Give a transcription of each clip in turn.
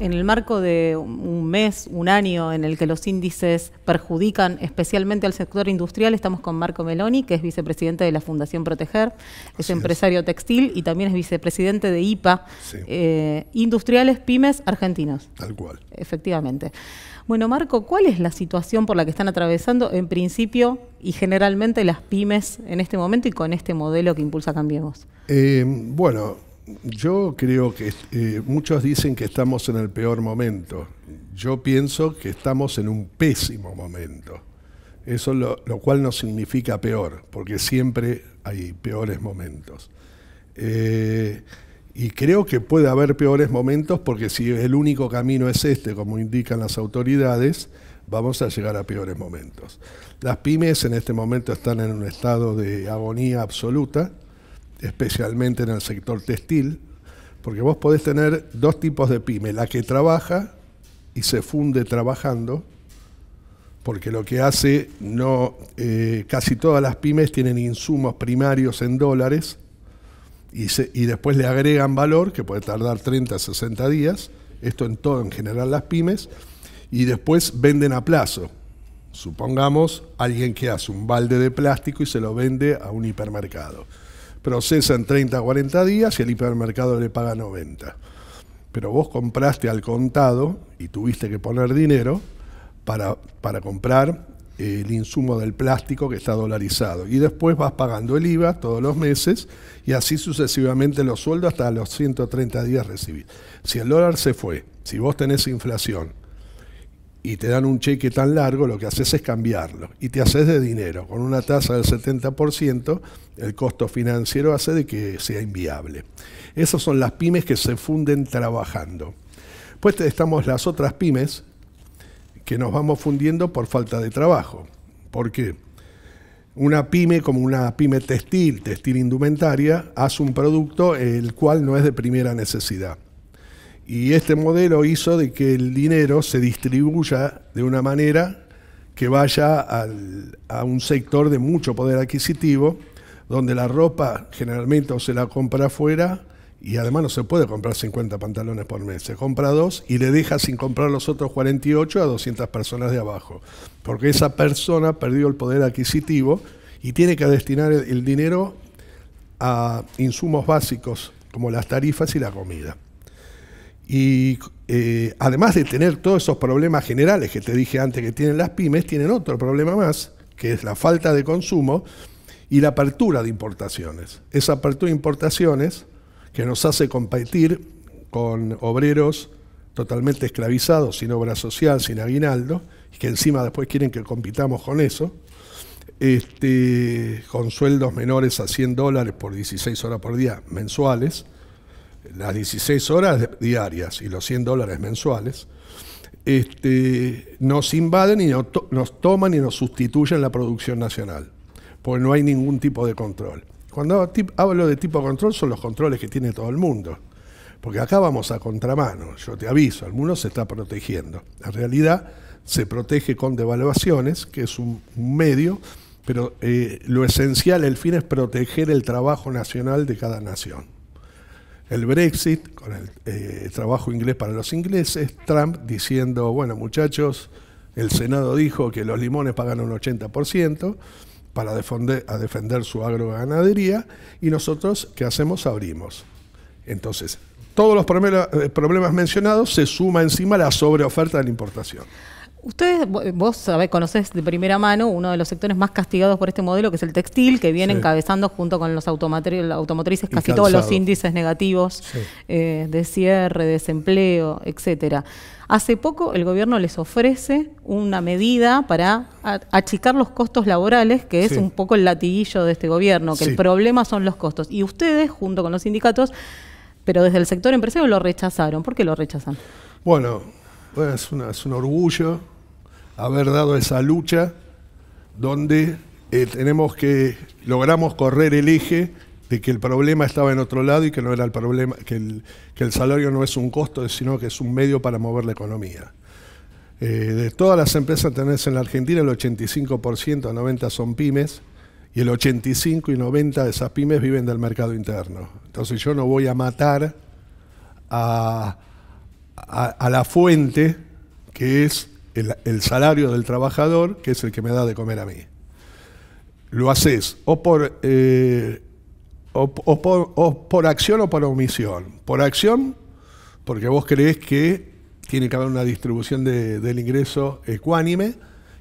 en el marco de un mes, un año en el que los índices perjudican especialmente al sector industrial, estamos con Marco Meloni, que es vicepresidente de la Fundación Proteger, es empresario textil y también es vicepresidente de IPA, eh, Industriales Pymes Argentinos. Tal cual. Efectivamente. Bueno, Marco, ¿cuál es la situación por la que están atravesando en principio y generalmente las pymes en este momento y con este modelo que impulsa Cambiemos? Eh, bueno, yo creo que eh, muchos dicen que estamos en el peor momento. Yo pienso que estamos en un pésimo momento. Eso lo, cual no significa peor, porque siempre hay peores momentos. Eh, y creo que puede haber peores momentos porque si el único camino es este, como indican las autoridades, vamos a llegar a peores momentos. Las pymes en este momento están en un estado de agonía absoluta especialmente en el sector textil, porque vos podés tener dos tipos de pyme, la que trabaja y se funde trabajando, porque lo que hace no eh, casi todas las pymes tienen insumos primarios en dólares y, y después le agregan valor que puede tardar 30 60 días esto en todo en general las pymes y después venden a plazo supongamos alguien que hace un balde de plástico y se lo vende a un hipermercado procesa en 30, 40 días y el hipermercado le paga 90. Pero vos compraste al contado y tuviste que poner dinero para, para comprar eh, el insumo del plástico que está dolarizado. Y después vas pagando el IVA todos los meses y así sucesivamente los sueldos hasta los 130 días recibidos. Si el dólar se fue, si vos tenés inflación, y te dan un cheque tan largo, lo que haces es cambiarlo y te haces de dinero. Con una tasa del 70%, el costo financiero hace de que sea inviable. Esas son las pymes que se funden trabajando. Pues estamos las otras pymes que nos vamos fundiendo por falta de trabajo. ¿Por qué? Una pyme como una pyme textil, textil indumentaria, hace un producto el cual no es de primera necesidad y este modelo hizo de que el dinero se distribuya de una manera que vaya a un sector de mucho poder adquisitivo, donde la ropa generalmente se la compra afuera, y además no se puede comprar 50 pantalones por mes. Se compra dos y le deja sin comprar los otros 48 a 200 personas de abajo. Porque esa persona perdió el poder adquisitivo y tiene que destinar el dinero a insumos básicos como las tarifas y la comida. Y eh, además de tener todos esos problemas generales que te dije antes que tienen las pymes, tienen otro problema más, que es la falta de consumo y la apertura de importaciones. Esa apertura de importaciones que nos hace competir con obreros totalmente esclavizados, sin obra social, sin aguinaldo, y que encima después quieren que compitamos con eso, este, con sueldos menores a 100 dólares por 16 horas por día mensuales, las 16 horas diarias y los 100 dólares mensuales, este, nos invaden y nos, toman y nos sustituyen la producción nacional, porque no hay ningún tipo de control. Cuando hablo de tipo de control son los controles que tiene todo el mundo, porque acá vamos a contramano, yo te aviso, el mundo se está protegiendo. En realidad se protege con devaluaciones, que es un medio, pero eh, lo esencial, el fin es proteger el trabajo nacional de cada nación el Brexit, con el eh, trabajo inglés para los ingleses, Trump diciendo, bueno muchachos, el Senado dijo que los limones pagan un 80% para defender, a defender su agroganadería y nosotros, ¿qué hacemos? Abrimos. Entonces, todos los eh, problemas mencionados se suma encima la sobreoferta de la importación. Ustedes, eh, vos sabés, conocés de primera mano uno de los sectores más castigados por este modelo, que es el textil, que viene encabezando junto con los automotrices casi todos los índices negativos eh, de cierre, desempleo, etcétera. Hace poco el gobierno les ofrece una medida para achicar los costos laborales, que es un poco el latiguillo de este gobierno, que el problema son los costos. Y ustedes, junto con los sindicatos, pero desde el sector empresario lo rechazaron. ¿Por qué lo rechazan? Bueno, es, es, un orgullo haber dado esa lucha donde eh, tenemos que logramos correr el eje de que el problema estaba en otro lado y que no era el problema, que el, salario no es un costo, sino que es un medio para mover la economía. Eh, de todas las empresas tenés en la Argentina, el 85%, 90% son pymes, y el 85 y 90 de esas pymes viven del mercado interno. Entonces yo no voy a matar a la fuente que es el, salario del trabajador, que es el que me da de comer a mí. Lo haces eh, o por, o, por, acción o por omisión. Por acción, porque vos creés que tiene que haber una distribución del ingreso ecuánime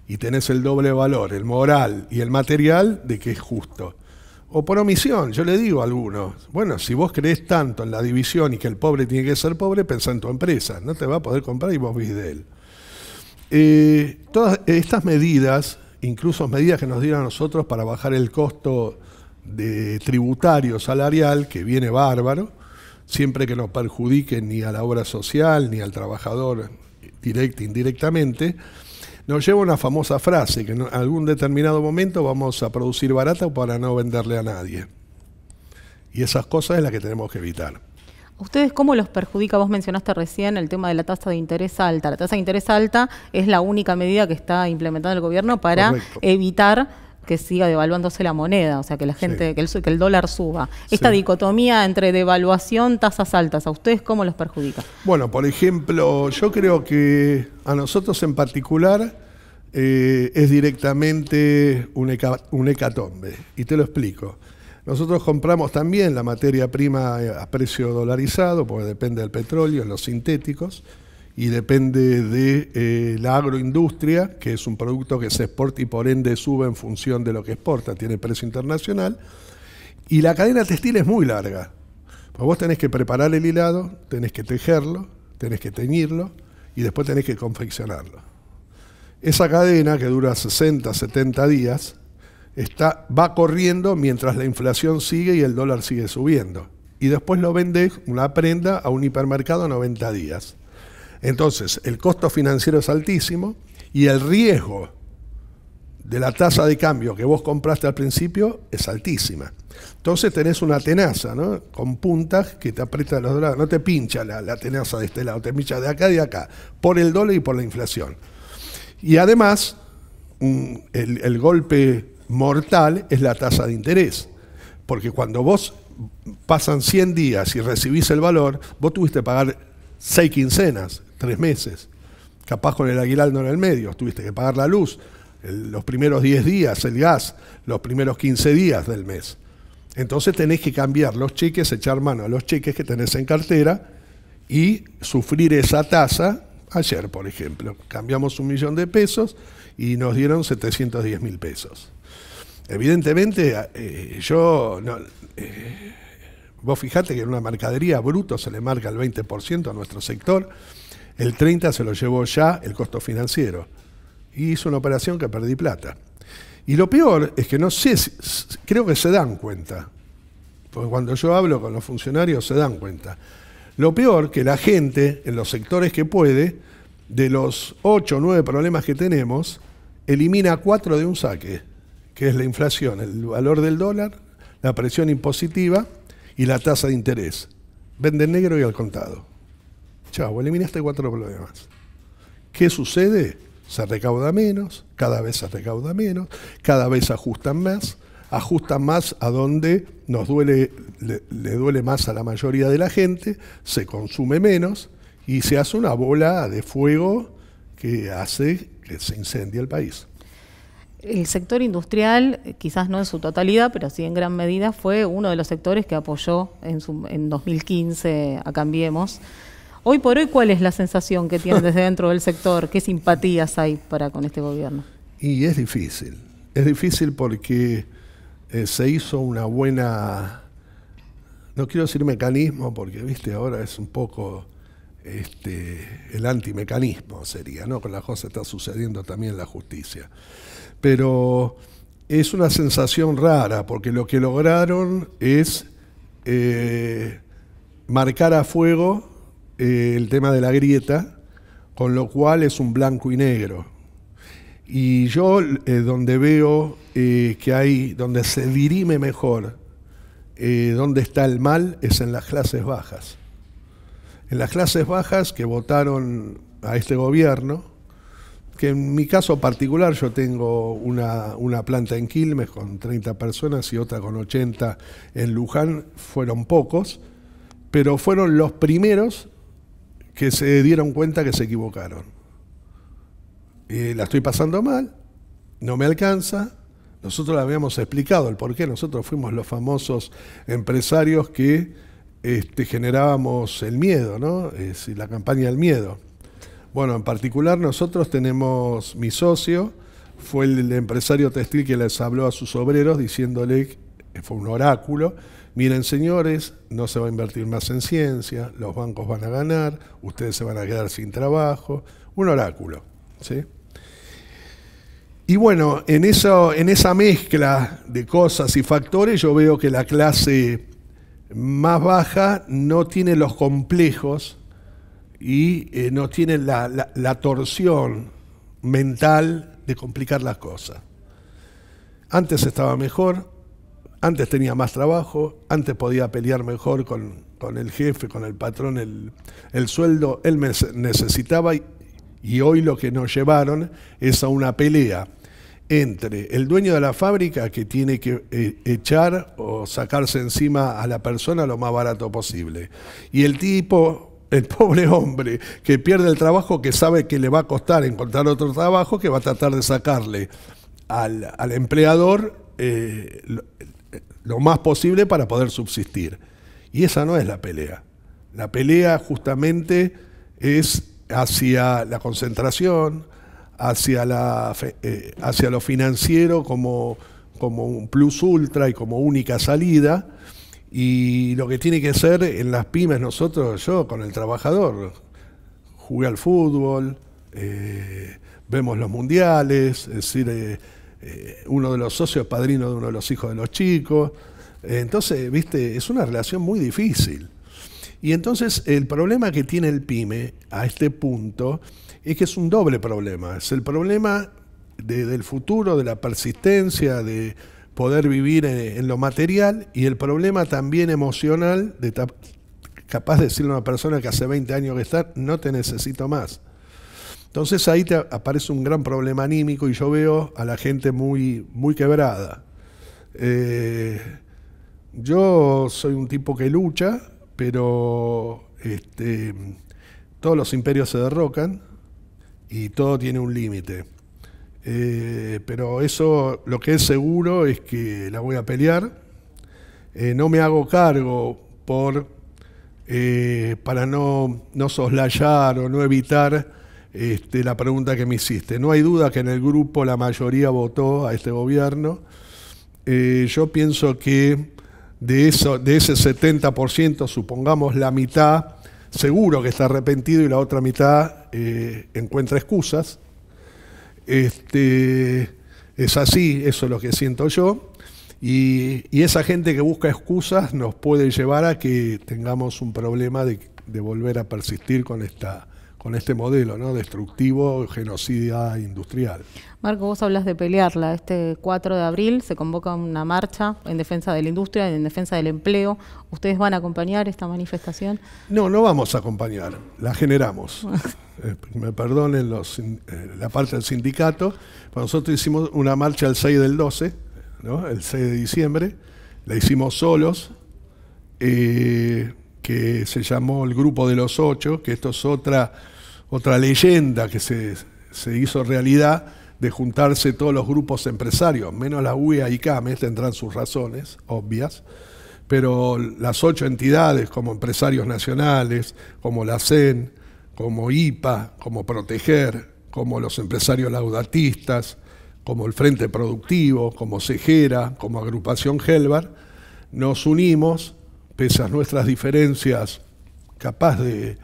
y tenés el doble valor, el moral y el material, de que es justo. O por omisión, yo le digo a algunos, bueno, si vos crees tanto en la división y que el pobre tiene que ser pobre, pensá en tu empresa, no te va a poder comprar y vos vivís de él. Eh, todas estas medidas, incluso medidas que nos dieron a nosotros para bajar el costo de tributario salarial, que viene bárbaro, siempre que no perjudiquen ni a la obra social, ni al trabajador directo e indirectamente, nos lleva una famosa frase, que en algún determinado momento vamos a producir barato para no venderle a nadie. Y esas cosas es las que tenemos que evitar. ¿Ustedes cómo los perjudica? Vos mencionaste recién el tema de la tasa de interés alta. La tasa de interés alta es la única medida que está implementando el gobierno para evitar que siga devaluándose la moneda, o sea, que la gente, que, el, dólar suba. Esta dicotomía entre devaluación, tasas altas, ¿a ustedes cómo los perjudica? Bueno, por ejemplo, yo creo que a nosotros en particular eh, es directamente un, hecatombe, y te lo explico. Nosotros compramos también la materia prima eh, a precio dolarizado, porque depende del petróleo, los sintéticos, y depende de eh, la agroindustria, que es un producto que se exporta y por ende sube en función de lo que exporta, tiene precio internacional. Y la cadena textil es muy larga. Pues vos tenés que preparar el hilado, tenés que tejerlo, tenés que teñirlo y después tenés que confeccionarlo. Esa cadena que dura 60, 70 días, va corriendo mientras la inflación sigue y el dólar sigue subiendo. Y después lo vendes una prenda a un hipermercado a 90 días. Entonces, el costo financiero es altísimo y el riesgo de la tasa de cambio que vos compraste al principio es altísima. Entonces tenés una tenaza, Con puntas que te aprieta los dólares. No te pincha la, tenaza de este lado, te pincha de acá y de acá, por el dólar y por la inflación. Y además, el golpe mortal es la tasa de interés. Porque cuando vos pasan 100 días y recibís el valor, vos tuviste que pagar 6 quincenas, 3 meses. Capaz con el no en el medio, tuviste que pagar la luz, los primeros 10 días, el gas, los primeros 15 días del mes. Entonces tenés que cambiar los cheques, echar mano a los cheques que tenés en cartera y sufrir esa tasa. Ayer, por ejemplo, cambiamos un millón de pesos y nos dieron 710 mil pesos. Evidentemente, eh, yo. No, eh, vos fijate que en una mercadería bruto se le marca el 20% a nuestro sector, el 30% se lo llevó ya el costo financiero. Y hizo una operación que perdí plata. Y lo peor es que no sé, creo que se dan cuenta. Porque cuando yo hablo con los funcionarios se dan cuenta. Lo peor que la gente, en los sectores que puede, de los 8 o 9 problemas que tenemos, elimina 4 de un saque que es la inflación, el valor del dólar, la presión impositiva y la tasa de interés. Vende negro y al contado. Chau, eliminaste cuatro problemas. ¿Qué sucede? Se recauda menos, cada vez se recauda menos, cada vez ajustan más, ajustan más a donde nos duele, le duele más a la mayoría de la gente, se consume menos y se hace una bola de fuego que hace que se incendie el país. El sector industrial, eh, quizás no en su totalidad, pero sí en gran medida, fue uno de los sectores que apoyó en, 2015 a Cambiemos. Hoy por hoy, ¿cuál es la sensación que tiene desde dentro del sector? ¿Qué simpatías hay para con este gobierno? Y es difícil. Es difícil porque eh, se hizo una buena, no quiero decir mecanismo, porque viste, ahora es un poco este, el antimecanismo sería, ¿no? Con la cosa está sucediendo también la justicia pero es una sensación rara, porque lo que lograron es eh, marcar a fuego eh, el tema de la grieta, con lo cual es un blanco y negro. Y yo eh, donde veo que hay, donde se dirime mejor, donde está el mal, es en las clases bajas. En las clases bajas que votaron a este gobierno, que en mi caso particular yo tengo una, planta en Quilmes con 30 personas y otra con 80 en Luján, fueron pocos, pero fueron los primeros que se dieron cuenta que se equivocaron. Eh, la estoy pasando mal, no me alcanza, nosotros le habíamos explicado el porqué, nosotros fuimos los famosos empresarios que este, generábamos el miedo, ¿no? la campaña del miedo bueno, en particular nosotros tenemos mi socio, fue el empresario textil que les habló a sus obreros diciéndole, fue un oráculo, miren señores, no se va a invertir más en ciencia, los bancos van a ganar, ustedes se van a quedar sin trabajo, un oráculo. ¿sí? Y bueno, en, eso, en esa mezcla de cosas y factores yo veo que la clase más baja no tiene los complejos y eh, no tienen la, torsión mental de complicar las cosas. Antes estaba mejor, antes tenía más trabajo, antes podía pelear mejor con, el jefe, con el patrón, el, sueldo, él necesitaba y, hoy lo que nos llevaron es a una pelea entre el dueño de la fábrica que tiene que eh, echar o sacarse encima a la persona lo más barato posible y el tipo el pobre hombre que pierde el trabajo, que sabe que le va a costar encontrar otro trabajo, que va a tratar de sacarle al, empleador eh, lo, más posible para poder subsistir. Y esa no es la pelea. La pelea justamente es hacia la concentración, hacia, la, eh, hacia lo financiero como un plus ultra y como única salida y lo que tiene que ser en las pymes nosotros, yo con el trabajador, jugué al fútbol, eh, vemos los mundiales, es decir, eh, eh, uno de los socios padrino de uno de los hijos de los chicos. Entonces, viste, es una relación muy difícil. Y entonces el problema que tiene el pyme a este punto es que es un doble problema. Es el problema del futuro, de la persistencia, de, poder vivir eh, en, lo material y el problema también emocional de capaz de decirle a una persona que hace 20 años que está, no te necesito más. Entonces ahí te aparece un gran problema anímico y yo veo a la gente muy, muy quebrada. Eh, yo soy un tipo que lucha, pero este, todos los imperios se derrocan y todo tiene un límite. Eh, pero eso lo que es seguro es que la voy a pelear. Eh, no me hago cargo por, eh, para no, no, soslayar o no evitar este, la pregunta que me hiciste. No hay duda que en el grupo la mayoría votó a este gobierno. yo pienso que de, eso, de ese 70%, supongamos la mitad, seguro que está arrepentido y la otra mitad encuentra excusas. Este, es así, eso es lo que siento yo. Y, esa gente que busca excusas nos puede llevar a que tengamos un problema de volver a persistir con esta con este modelo ¿no? destructivo, genocida industrial. Marco, vos hablas de pelearla. Este 4 de abril se convoca una marcha en defensa de la industria, en defensa del empleo. ¿Ustedes van a acompañar esta manifestación? No, no vamos a acompañar, la generamos. Eh, me perdonen los, eh, la parte del sindicato, nosotros hicimos una marcha el 6 del 12, ¿no? el 6 de diciembre, la hicimos solos. Eh, que se llamó el Grupo de los Ocho, que esto es otra, otra leyenda que se, se hizo realidad de juntarse todos los grupos empresarios, menos la UEA y CAMES, tendrán sus razones obvias, pero las ocho entidades como empresarios nacionales, como la CEN, como IPA, como Proteger, como los empresarios laudatistas, como el Frente Productivo, como Cejera, como Agrupación Gelbar, nos unimos pese a nuestras diferencias capaz de,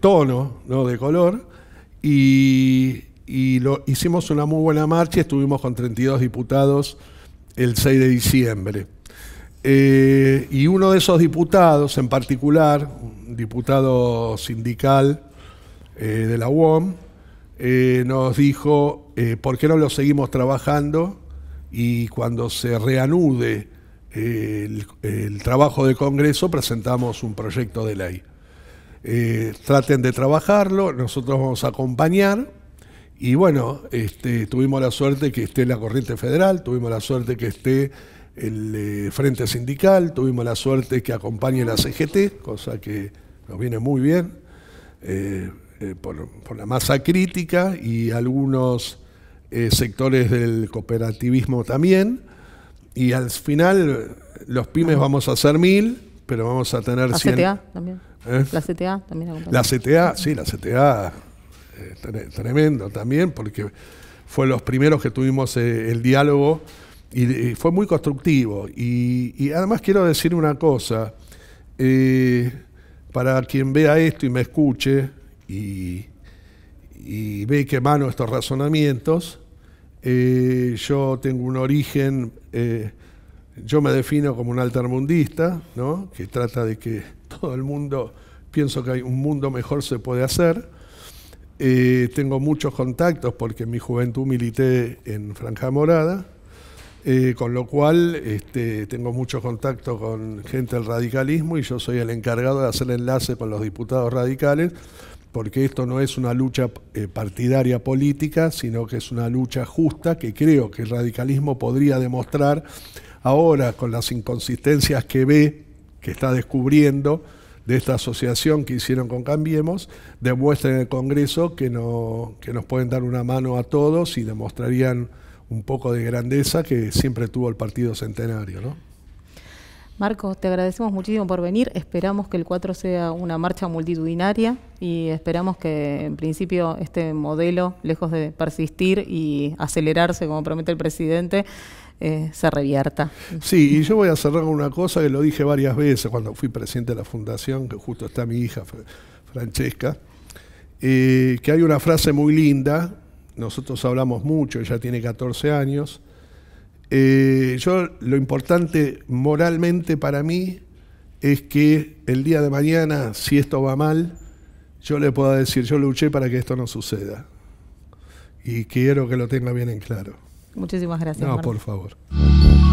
tono, no de color, y, lo, hicimos una muy buena marcha, estuvimos con 32 diputados el 6 de diciembre. Eh, y uno de esos diputados en particular, un diputado sindical eh, de la UOM, eh, nos dijo, ¿por qué no lo seguimos trabajando? Y cuando se reanude el, trabajo de Congreso, presentamos un proyecto de ley. Eh, traten de trabajarlo, nosotros vamos a acompañar. Y bueno, este, tuvimos la suerte que esté la Corriente Federal, tuvimos la suerte que esté el eh, Frente Sindical, tuvimos la suerte que acompañe la CGT, cosa que nos viene muy bien, eh, por, la masa crítica y algunos sectores del cooperativismo también. Y al final, los pymes vamos a hacer mil, pero vamos a tener la CTA ¿Eh? también. La CTA también. La, CTA, sí, la CTA. Eh, tremendo también, porque fue los primeros que tuvimos eh, el diálogo y, fue muy constructivo. Y, además quiero decir una cosa, para quien vea esto y me escuche y, ve que mano estos razonamientos, eh, yo tengo un origen, eh, yo me defino como un altermundista, ¿no? que trata de que todo el mundo, pienso que hay un mundo mejor se puede hacer. Eh, tengo muchos contactos porque en mi juventud milité en Franja Morada, con lo cual este, tengo muchos contactos con gente del radicalismo y yo soy el encargado de hacer el enlace con los diputados radicales porque esto no es una lucha eh, partidaria política, sino que es una lucha justa que creo que el radicalismo podría demostrar ahora con las inconsistencias que ve, que está descubriendo de esta asociación que hicieron con Cambiemos, demuestra en el Congreso que, que nos pueden dar una mano a todos y demostrarían un poco de grandeza que siempre tuvo el Partido Centenario. ¿no? Marcos, te agradecemos muchísimo por venir. Esperamos que el 4 sea una marcha multitudinaria y esperamos que en principio este modelo, lejos de persistir y acelerarse como promete el presidente, eh, se revierta. Sí, y yo voy a cerrar con una cosa que lo dije varias veces cuando fui presidente de la fundación, que justo está mi hija Francesca, eh, que hay una frase muy linda, nosotros hablamos mucho, ella tiene 14 años, eh, yo lo importante moralmente para mí es que el día de mañana, si esto va mal, yo le pueda decir, yo luché para que esto no suceda. Y quiero que lo tenga bien en claro. Muchísimas gracias. No, por favor.